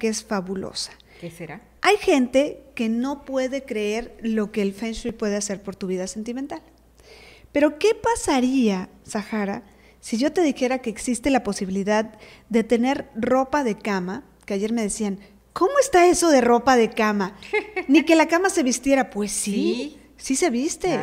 que es fabulosa. ¿Qué será? Hay gente que no puede creer lo que el Feng puede hacer por tu vida sentimental. Pero ¿qué pasaría, Sahara, si yo te dijera que existe la posibilidad de tener ropa de cama? Que ayer me decían, ¿cómo está eso de ropa de cama? Ni que la cama se vistiera. Pues sí, sí, se viste.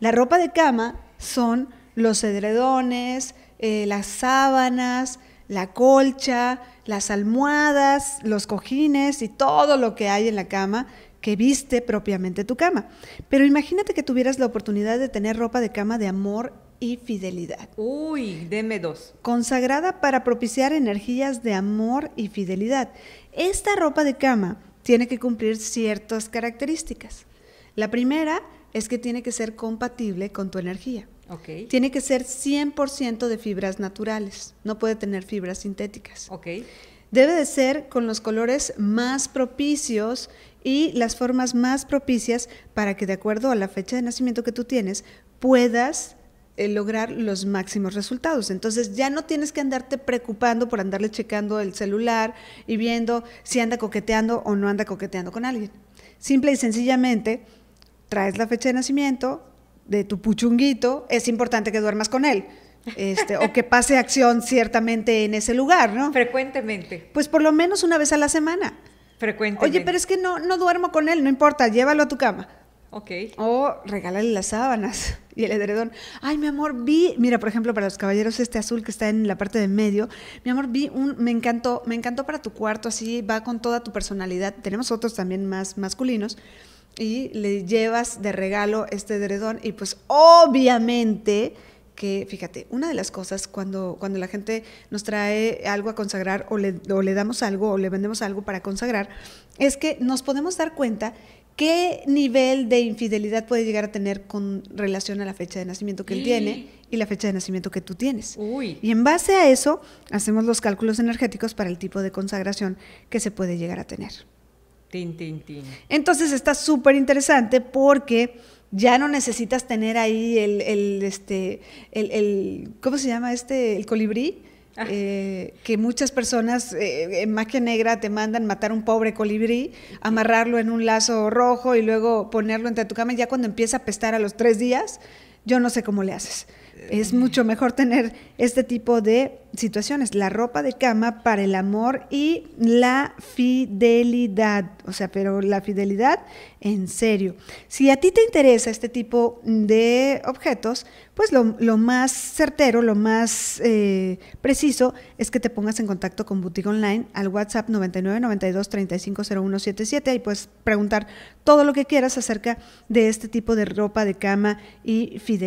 La ropa de cama son los edredones, eh, las sábanas, la colcha, las almohadas, los cojines y todo lo que hay en la cama que viste propiamente tu cama. Pero imagínate que tuvieras la oportunidad de tener ropa de cama de amor y fidelidad. Uy, deme dos. Consagrada para propiciar energías de amor y fidelidad. Esta ropa de cama tiene que cumplir ciertas características. La primera es que tiene que ser compatible con tu energía. Tiene que ser 100% de fibras naturales, no puede tener fibras sintéticas. Debe de ser con los colores más propicios y las formas más propicias para que de acuerdo a la fecha de nacimiento que tú tienes puedas eh, lograr los máximos resultados. Entonces ya no tienes que andarte preocupando por andarle checando el celular y viendo si anda coqueteando o no anda coqueteando con alguien. Simple y sencillamente traes la fecha de nacimiento, de tu puchunguito, es importante que duermas con él. Este, o que pase acción ciertamente en ese lugar, ¿no? Frecuentemente. Pues por lo menos una vez a la semana. Frecuentemente. Oye, pero es que no, no duermo con él, no importa, llévalo a tu cama. Ok. O regálale las sábanas y el edredón. Ay, mi amor, vi, mira, por ejemplo, para los caballeros este azul que está en la parte de medio, mi amor, vi un, me encantó, me encantó para tu cuarto, así va con toda tu personalidad. Tenemos otros también más masculinos y le llevas de regalo este dredón y pues obviamente que, fíjate, una de las cosas cuando, cuando la gente nos trae algo a consagrar o le, le damos algo o le vendemos algo para consagrar, es que nos podemos dar cuenta qué nivel de infidelidad puede llegar a tener con relación a la fecha de nacimiento que él tiene y la fecha de nacimiento que tú tienes. Y en base a eso, hacemos los cálculos energéticos para el tipo de consagración que se puede llegar a tener. Entonces está súper interesante porque ya no necesitas tener ahí el, este, el, ¿cómo se llama este? El colibrí. Ah. Eh, que muchas personas en eh, eh, magia negra te mandan matar un pobre colibrí, amarrarlo en un lazo rojo y luego ponerlo entre tu cama. Y ya cuando empieza a pestar a los tres días, yo no sé cómo le haces es mucho mejor tener este tipo de situaciones, la ropa de cama para el amor y la fidelidad, o sea, pero la fidelidad en serio. Si a ti te interesa este tipo de objetos, pues lo, más certero, lo más eh, preciso es que te pongas en contacto con Boutique Online al WhatsApp 9992-350177 y puedes preguntar todo lo que quieras acerca de este tipo de ropa de cama y fidelidad.